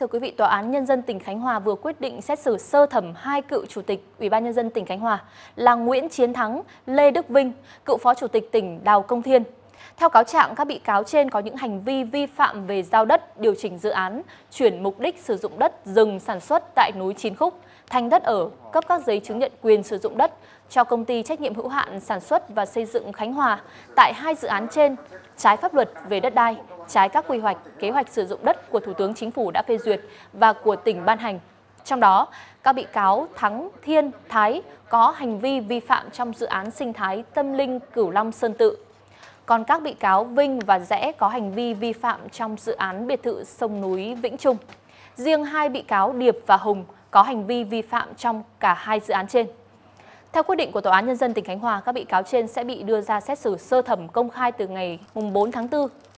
Thưa quý vị, Tòa án Nhân dân tỉnh Khánh Hòa vừa quyết định xét xử sơ thẩm hai cựu Chủ tịch Ủy ban Nhân dân tỉnh Khánh Hòa là Nguyễn Chiến Thắng, Lê Đức Vinh, cựu Phó Chủ tịch tỉnh Đào Công Thiên theo cáo trạng, các bị cáo trên có những hành vi vi phạm về giao đất, điều chỉnh dự án, chuyển mục đích sử dụng đất rừng sản xuất tại núi Chín Khúc, thành đất ở, cấp các giấy chứng nhận quyền sử dụng đất cho công ty trách nhiệm hữu hạn sản xuất và xây dựng Khánh Hòa tại hai dự án trên, trái pháp luật về đất đai, trái các quy hoạch, kế hoạch sử dụng đất của Thủ tướng Chính phủ đã phê duyệt và của tỉnh ban hành. Trong đó, các bị cáo Thắng, Thiên, Thái có hành vi vi phạm trong dự án sinh thái Tâm Linh Cửu Long Sơn Tự còn các bị cáo Vinh và Rẽ có hành vi vi phạm trong dự án biệt thự sông núi Vĩnh Trung. Riêng hai bị cáo Điệp và Hùng có hành vi vi phạm trong cả hai dự án trên. Theo quyết định của Tòa án Nhân dân tỉnh Khánh Hòa, các bị cáo trên sẽ bị đưa ra xét xử sơ thẩm công khai từ ngày 4 tháng 4